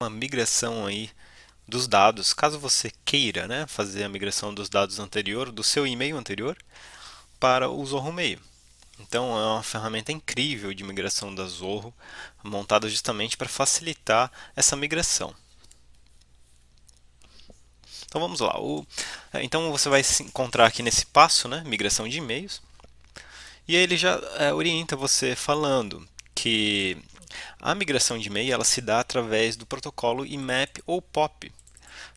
uma migração aí dos dados, caso você queira né, fazer a migração dos dados anterior, do seu e-mail anterior, para o Zorro Mail. Então é uma ferramenta incrível de migração da Zorro, montada justamente para facilitar essa migração. Então vamos lá. O, é, então você vai se encontrar aqui nesse passo, né, migração de e-mails, e ele já é, orienta você falando que a migração de e-mail ela se dá através do protocolo IMAP ou POP,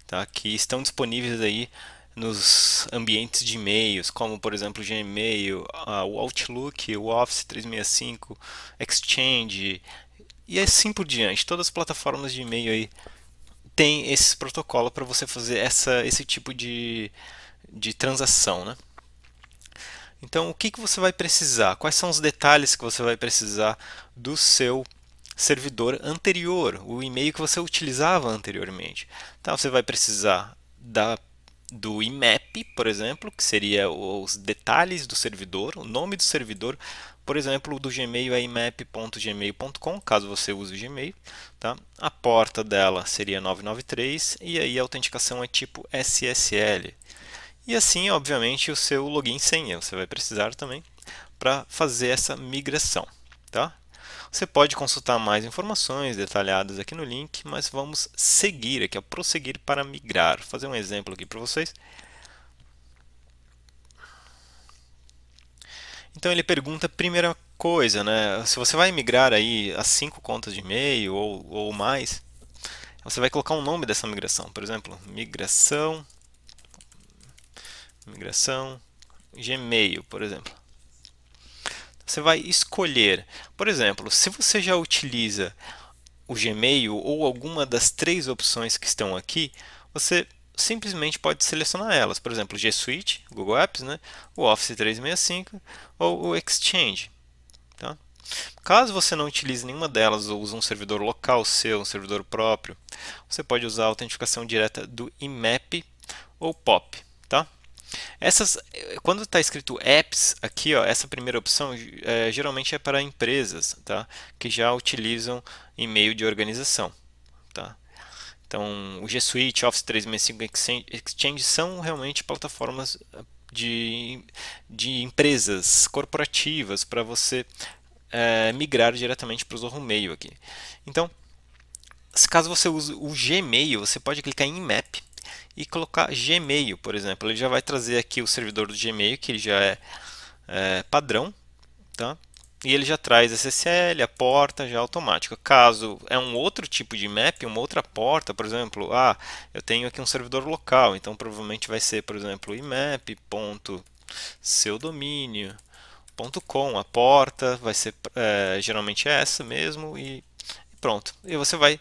tá? que estão disponíveis aí nos ambientes de e-mails, como por exemplo o Gmail, o Outlook, o Office 365, Exchange e assim por diante. Todas as plataformas de e-mail aí têm esse protocolo para você fazer essa, esse tipo de, de transação, né? Então, o que, que você vai precisar? Quais são os detalhes que você vai precisar do seu servidor anterior, o e-mail que você utilizava anteriormente. Então você vai precisar da, do IMAP, por exemplo, que seria os detalhes do servidor, o nome do servidor. Por exemplo, do Gmail é imap.gmail.com, caso você use o Gmail. Tá? A porta dela seria 993 e aí a autenticação é tipo SSL. E assim, obviamente, o seu login senha você vai precisar também para fazer essa migração. Tá? Você pode consultar mais informações detalhadas aqui no link, mas vamos seguir aqui, ó, prosseguir para migrar. Vou fazer um exemplo aqui para vocês. Então ele pergunta a primeira coisa, né? Se você vai migrar aí as cinco contas de e-mail ou, ou mais, você vai colocar o um nome dessa migração. Por exemplo, migração, migração Gmail, por exemplo. Você vai escolher, por exemplo, se você já utiliza o Gmail ou alguma das três opções que estão aqui, você simplesmente pode selecionar elas. Por exemplo, G Suite, Google Apps, né? o Office 365 ou o Exchange. Tá? Caso você não utilize nenhuma delas ou use um servidor local seu, um servidor próprio, você pode usar a autenticação direta do IMAP ou POP. Tá? Essas, eh, quando está escrito apps aqui, ó, essa primeira opção é, geralmente é para empresas, tá? Que já utilizam e-mail de organização, tá? Então, o G Suite, Office 365, Exchange são realmente plataformas eh, de, de empresas corporativas para você é, migrar diretamente para o Zorro Mail aqui. Então, caso você use o Gmail, você pode clicar em Map e colocar Gmail, por exemplo. Ele já vai trazer aqui o servidor do Gmail, que já é, é padrão, tá? E ele já traz a SSL, a porta já automática. Caso é um outro tipo de map, uma outra porta, por exemplo, ah, eu tenho aqui um servidor local, então provavelmente vai ser, por exemplo, imap.seudomínio.com, a porta vai ser é, geralmente é essa mesmo e pronto. E você vai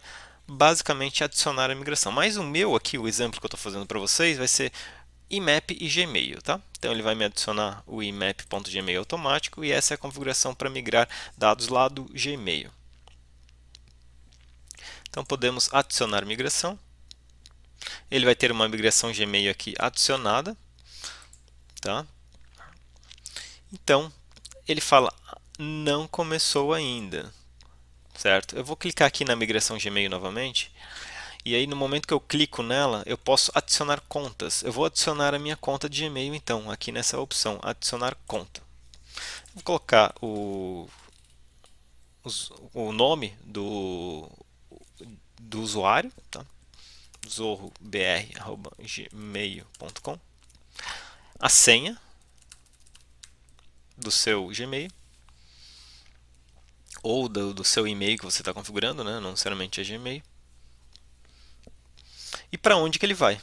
basicamente adicionar a migração. Mas o meu aqui, o exemplo que eu estou fazendo para vocês, vai ser IMAP e Gmail, tá? Então ele vai me adicionar o imap.gmail automático e essa é a configuração para migrar dados lá do Gmail. Então podemos adicionar migração. Ele vai ter uma migração Gmail aqui adicionada, tá? Então ele fala não começou ainda certo? Eu vou clicar aqui na migração Gmail novamente. E aí no momento que eu clico nela, eu posso adicionar contas. Eu vou adicionar a minha conta de Gmail então, aqui nessa opção, adicionar conta. Vou colocar o, o nome do, do usuário, tá? zorrobr.gmail.com A senha do seu Gmail ou do, do seu e-mail que você está configurando, né? não necessariamente é Gmail. E para onde que ele vai?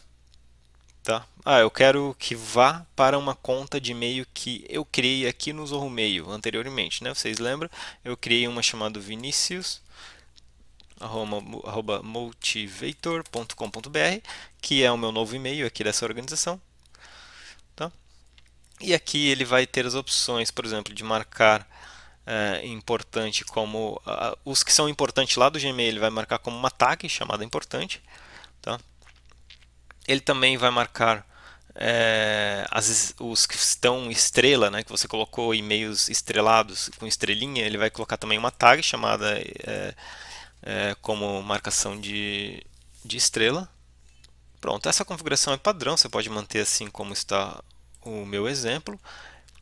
Tá? Ah, eu quero que vá para uma conta de e-mail que eu criei aqui no Zorro Mail anteriormente, né? Vocês lembram? Eu criei uma chamada Vinicius arroba, arroba motivator.com.br, que é o meu novo e-mail aqui dessa organização. Tá? E aqui ele vai ter as opções, por exemplo, de marcar é, importante como uh, os que são importantes lá do Gmail ele vai marcar como uma tag chamada importante tá ele também vai marcar é, as, os que estão estrela né que você colocou e-mails estrelados com estrelinha ele vai colocar também uma tag chamada é, é, como marcação de, de estrela pronto essa configuração é padrão você pode manter assim como está o meu exemplo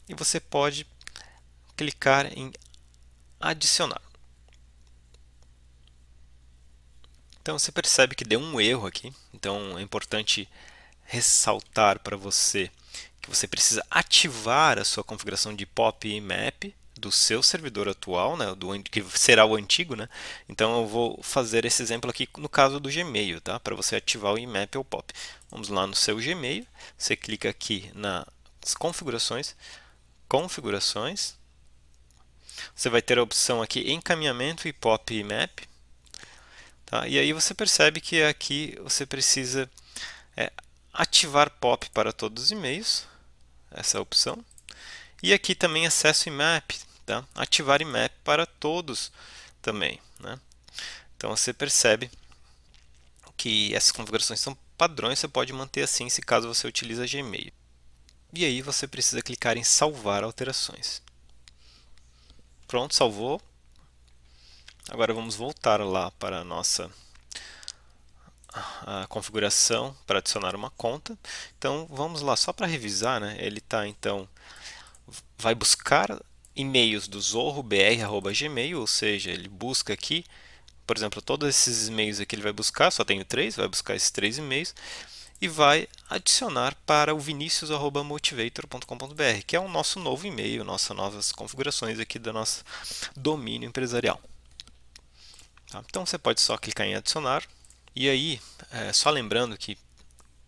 e você pode clicar em adicionar. Então você percebe que deu um erro aqui, então é importante ressaltar para você que você precisa ativar a sua configuração de pop e map do seu servidor atual, né, do que será o antigo, né? Então eu vou fazer esse exemplo aqui no caso do Gmail, tá? Para você ativar o IMAP ou POP. Vamos lá no seu Gmail, você clica aqui nas configurações, configurações, você vai ter a opção aqui encaminhamento e pop map. Tá? E aí você percebe que aqui você precisa é, ativar pop para todos os e-mails, essa é opção. E aqui também acesso IMAP, tá? ativar IMAP para todos também. Né? Então você percebe que essas configurações são padrões, você pode manter assim se caso você utiliza Gmail. E aí você precisa clicar em salvar alterações. Pronto, salvou. Agora vamos voltar lá para a nossa a configuração para adicionar uma conta. Então vamos lá, só para revisar, né? ele está então, vai buscar e-mails do zorrobr.gmail, ou seja, ele busca aqui, por exemplo, todos esses e-mails aqui ele vai buscar, só tenho três, vai buscar esses três e-mails, e vai adicionar para o vinicius.motivator.com.br, que é o nosso novo e-mail, nossas novas configurações aqui do nosso domínio empresarial. Tá? Então você pode só clicar em adicionar, e aí, é, só lembrando que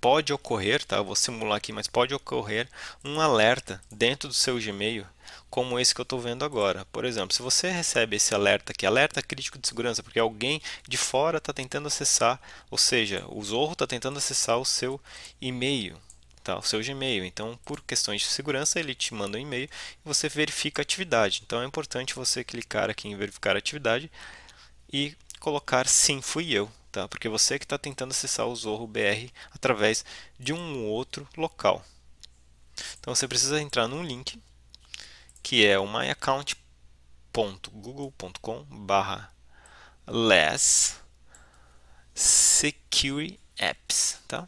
pode ocorrer, tá? Eu vou simular aqui, mas pode ocorrer um alerta dentro do seu Gmail como esse que eu estou vendo agora. Por exemplo, se você recebe esse alerta aqui, alerta crítico de segurança, porque alguém de fora está tentando acessar, ou seja, o Zorro está tentando acessar o seu e-mail, tá? o seu Gmail. Então, por questões de segurança, ele te manda um e-mail e você verifica a atividade. Então, é importante você clicar aqui em verificar a atividade e colocar sim, fui eu. Tá? Porque você que está tentando acessar o Zorro BR através de um outro local. Então você precisa entrar num link que é o myaccount.google.com barra less apps, tá?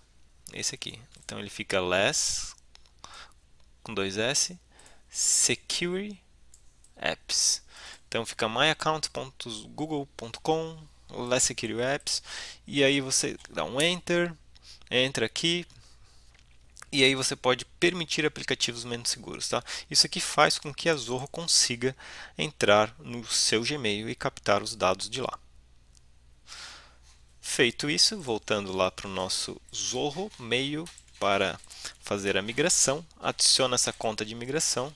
Esse aqui. Então ele fica less com dois S security apps. Então fica myaccount.google.com less security apps e aí você dá um enter, entra aqui, e aí você pode permitir aplicativos menos seguros. Tá? Isso aqui faz com que a Zorro consiga entrar no seu Gmail e captar os dados de lá. Feito isso, voltando lá para o nosso Zorro Mail para fazer a migração, adiciona essa conta de migração,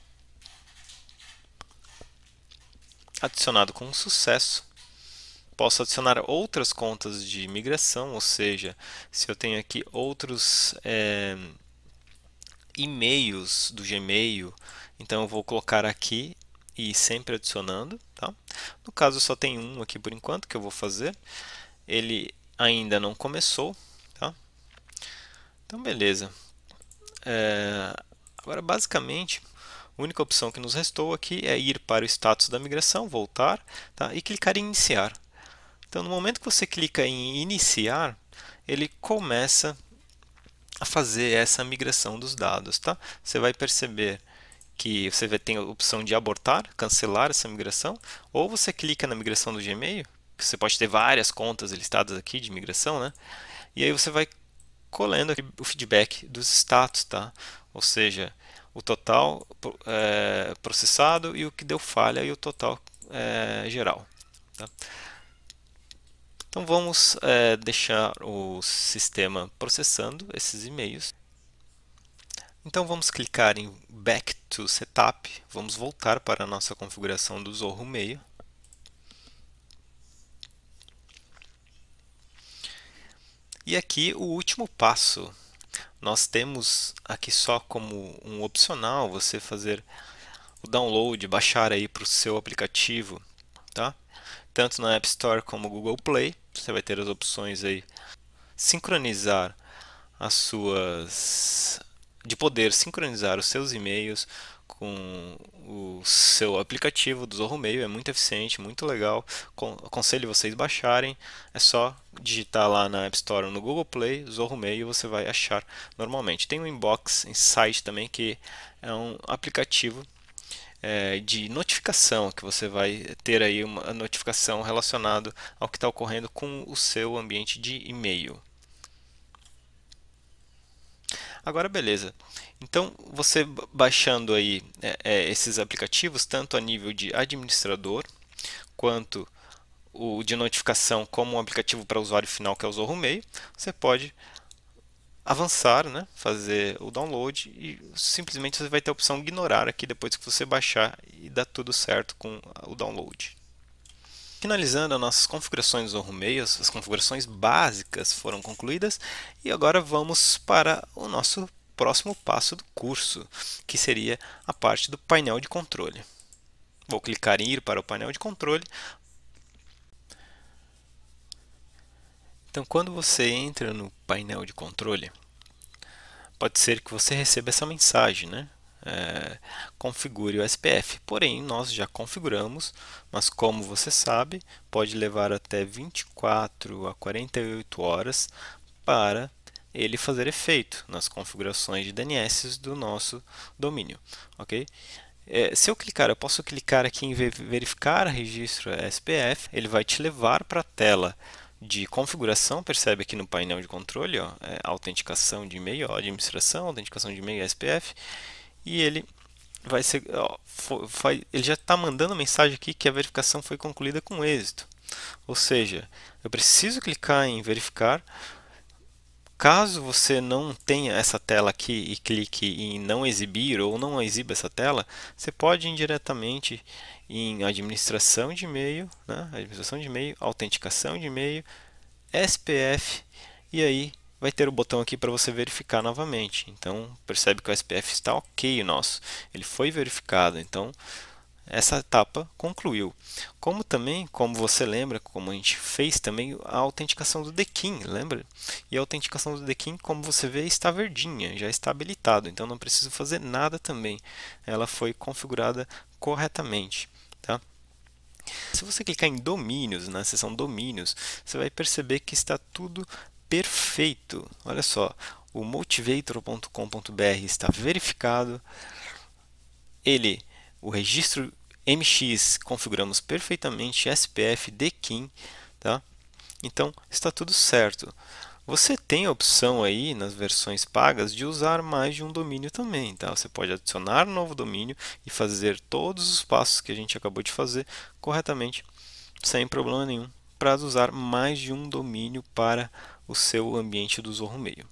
adicionado com sucesso, posso adicionar outras contas de migração, ou seja, se eu tenho aqui outros é, e-mails do Gmail. Então eu vou colocar aqui e sempre adicionando. Tá? No caso só tem um aqui por enquanto que eu vou fazer. Ele ainda não começou. Tá? Então beleza. É... Agora basicamente a única opção que nos restou aqui é ir para o status da migração, voltar tá? e clicar em iniciar. Então no momento que você clica em iniciar, ele começa fazer essa migração dos dados. Tá? Você vai perceber que você tem a opção de abortar, cancelar essa migração, ou você clica na migração do Gmail, que você pode ter várias contas listadas aqui de migração, né? e aí você vai colhendo o feedback dos status, tá? ou seja, o total é, processado e o que deu falha e o total é, geral. Tá? Então vamos é, deixar o sistema processando esses e-mails. Então vamos clicar em Back to Setup, vamos voltar para a nossa configuração do Zorro Meio. E aqui o último passo, nós temos aqui só como um opcional você fazer o download, baixar aí para o seu aplicativo, tá? tanto na App Store como Google Play você vai ter as opções aí sincronizar as suas de poder sincronizar os seus e-mails com o seu aplicativo do Zorro Mail, é muito eficiente, muito legal. Aconselho vocês baixarem. É só digitar lá na App Store ou no Google Play Zorro Mail, você vai achar normalmente. Tem o Inbox Insight também, que é um aplicativo é, de notificação, que você vai ter aí uma notificação relacionada ao que está ocorrendo com o seu ambiente de e-mail. Agora, beleza. Então, você baixando aí é, é, esses aplicativos, tanto a nível de administrador, quanto o de notificação como um aplicativo para usuário final que é o Zorro Meio, você pode avançar, né? fazer o download e simplesmente você vai ter a opção ignorar aqui depois que você baixar e dá tudo certo com o download. Finalizando as nossas configurações do Romeios, as configurações básicas foram concluídas e agora vamos para o nosso próximo passo do curso, que seria a parte do painel de controle. Vou clicar em ir para o painel de controle, Então, quando você entra no painel de controle, pode ser que você receba essa mensagem, né? É, configure o SPF. Porém, nós já configuramos, mas como você sabe, pode levar até 24 a 48 horas para ele fazer efeito nas configurações de DNS do nosso domínio, ok? É, se eu clicar, eu posso clicar aqui em verificar registro SPF, ele vai te levar para a tela de configuração, percebe aqui no painel de controle, ó, é, autenticação de e-mail, ó, administração, autenticação de e-mail, SPF, e ele vai ser, ó, foi, ele já está mandando mensagem aqui que a verificação foi concluída com êxito. Ou seja, eu preciso clicar em verificar Caso você não tenha essa tela aqui e clique em não exibir ou não exiba essa tela, você pode ir diretamente em administração de e-mail, né? administração de e-mail, autenticação de e-mail, SPF e aí vai ter o botão aqui para você verificar novamente. Então percebe que o SPF está ok o nosso, ele foi verificado. Então essa etapa concluiu. Como também, como você lembra, como a gente fez também a autenticação do Dekin, lembra? E a autenticação do Dekin, como você vê, está verdinha, já está habilitado, então não preciso fazer nada também. Ela foi configurada corretamente, tá? Se você clicar em domínios, na seção domínios, você vai perceber que está tudo perfeito. Olha só, o motivator.com.br está verificado. Ele o registro MX configuramos perfeitamente SPF de Kim, tá? Então está tudo certo. Você tem a opção aí nas versões pagas de usar mais de um domínio também, tá? Você pode adicionar um novo domínio e fazer todos os passos que a gente acabou de fazer corretamente, sem problema nenhum, para usar mais de um domínio para o seu ambiente do Zorro Meio.